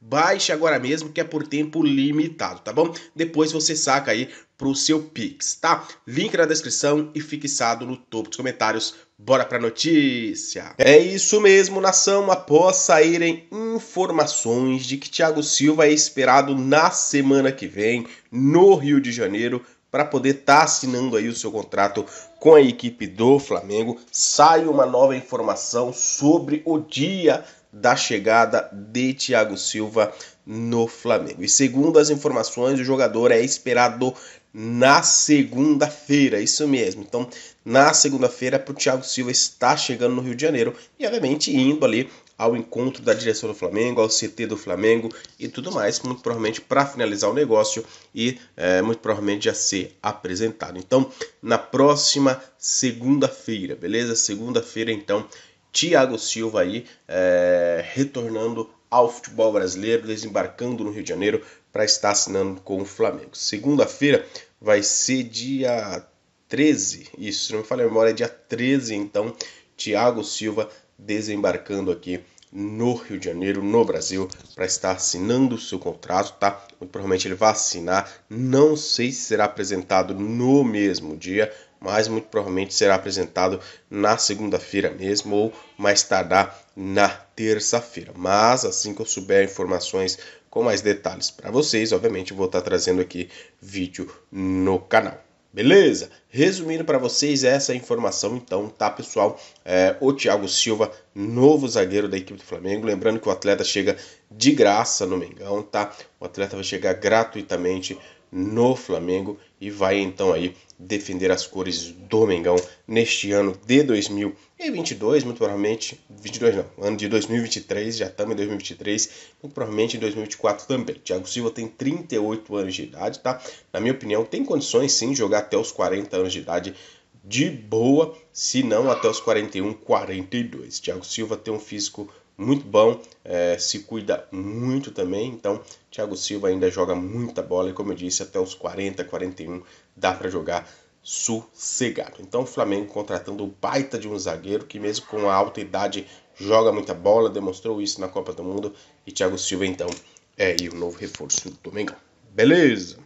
Baixe agora mesmo que é por tempo limitado, tá bom? Depois você saca aí pro seu Pix, tá? Link na descrição e fixado no topo dos comentários. Bora pra notícia! É isso mesmo, nação. Após saírem informações de que Thiago Silva é esperado na semana que vem no Rio de Janeiro para poder estar tá assinando aí o seu contrato com a equipe do Flamengo, sai uma nova informação sobre o dia da chegada de Thiago Silva no Flamengo. E segundo as informações, o jogador é esperado na segunda-feira, isso mesmo. Então, na segunda-feira, para o Thiago Silva estar chegando no Rio de Janeiro e, obviamente, indo ali ao encontro da direção do Flamengo, ao CT do Flamengo e tudo mais, muito provavelmente para finalizar o negócio e é, muito provavelmente já ser apresentado. Então, na próxima segunda-feira, beleza? Segunda-feira, então, Thiago Silva aí é, retornando ao futebol brasileiro, desembarcando no Rio de Janeiro para estar assinando com o Flamengo. Segunda-feira vai ser dia 13, isso, se não me falha a memória, é dia 13, então, Thiago Silva desembarcando aqui no Rio de Janeiro, no Brasil, para estar assinando o seu contrato, tá? Muito provavelmente ele vai assinar, não sei se será apresentado no mesmo dia, mas muito provavelmente será apresentado na segunda-feira mesmo ou mais tardar na terça-feira. Mas assim que eu souber informações com mais detalhes para vocês, obviamente vou estar tá trazendo aqui vídeo no canal. Beleza? Resumindo para vocês essa informação, então, tá, pessoal? É, o Thiago Silva, novo zagueiro da equipe do Flamengo. Lembrando que o atleta chega de graça no Mengão, tá? O atleta vai chegar gratuitamente no Flamengo e vai então aí defender as cores do Mengão neste ano de 2022, muito provavelmente 22 não, ano de 2023, já estamos em 2023, muito provavelmente em 2024 também. Thiago Silva tem 38 anos de idade, tá? Na minha opinião, tem condições sim de jogar até os 40 anos de idade de boa, se não até os 41, 42. Thiago Silva tem um físico muito bom, é, se cuida muito também. Então, Thiago Silva ainda joga muita bola e, como eu disse, até os 40, 41 dá para jogar sossegado. Então, o Flamengo contratando o baita de um zagueiro que, mesmo com a alta idade, joga muita bola, demonstrou isso na Copa do Mundo. E Thiago Silva, então, é o novo reforço do Domingão. Beleza!